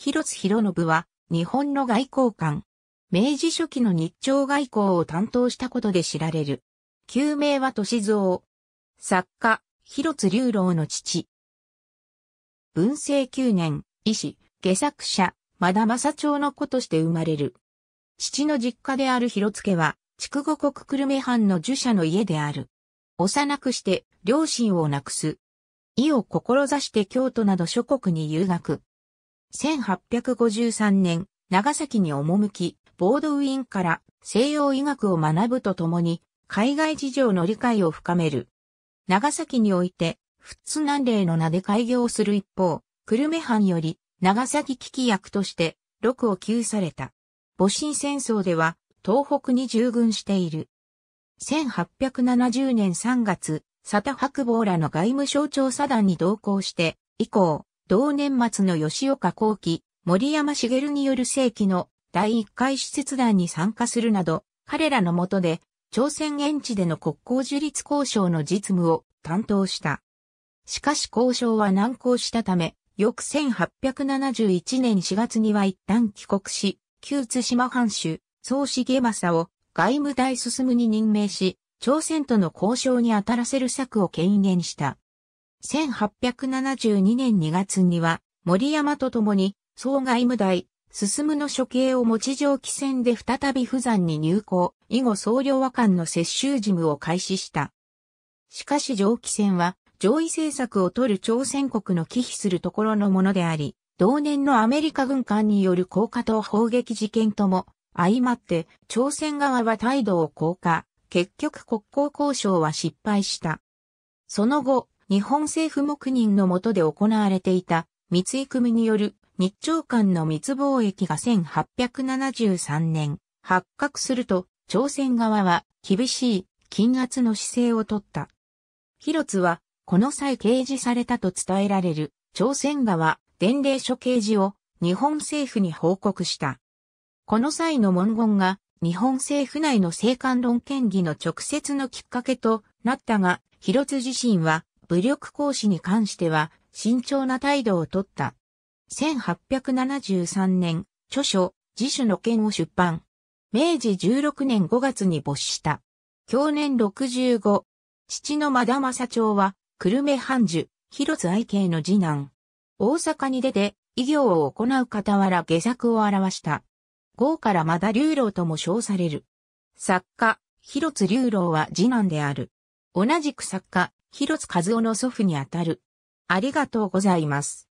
広津博信は、日本の外交官。明治初期の日朝外交を担当したことで知られる。旧名は歳三。作家、広津龍郎の父。文政九年、医師、下作者、まだ正長の子として生まれる。父の実家である広津家は、筑後国久留米藩の儒者の家である。幼くして、両親を亡くす。意を志して京都など諸国に遊学。1853年、長崎に赴き、ボードウィンから西洋医学を学ぶとともに、海外事情の理解を深める。長崎において、仏南霊の名で開業する一方、久留米藩より長崎危機役として、禄を給された。戊辰戦争では、東北に従軍している。1870年3月、佐田白坊らの外務省調査団に同行して、以降、同年末の吉岡後期、森山茂による正規の第1回施設団に参加するなど、彼らの下で、朝鮮現地での国交樹立交渉の実務を担当した。しかし交渉は難航したため、翌1871年4月には一旦帰国し、旧津島藩主、総茂下正を外務大進に任命し、朝鮮との交渉に当たらせる策を権限した。1872年2月には、森山と共に、総外務大、進の処刑を持ち蒸気船で再び不山に入港、以後総領和艦の接収事務を開始した。しかし蒸気船は、上位政策を取る朝鮮国の忌避するところのものであり、同年のアメリカ軍艦による降下と砲撃事件とも、相まって、朝鮮側は態度を降下、結局国交交渉は失敗した。その後、日本政府黙認のもとで行われていた、三井組による日朝間の密貿易が1873年発覚すると、朝鮮側は厳しい禁圧の姿勢をとった。広津は、この際掲示されたと伝えられる朝鮮側伝令書掲示を日本政府に報告した。この際の文言が日本政府内の政官論権議の直接のきっかけとなったが、広津自身は武力行使に関しては慎重な態度をとった。1873年、著書、自主の件を出版。明治16年5月に没した。去年65。父のマダマ社長は、久留米藩寿、広津愛慶の次男。大阪に出て、医業を行う傍ら下作を表した。豪からまだ流浪とも称される。作家、広津流浪は次男である。同じく作家、広津和夫の祖父にあたる。ありがとうございます。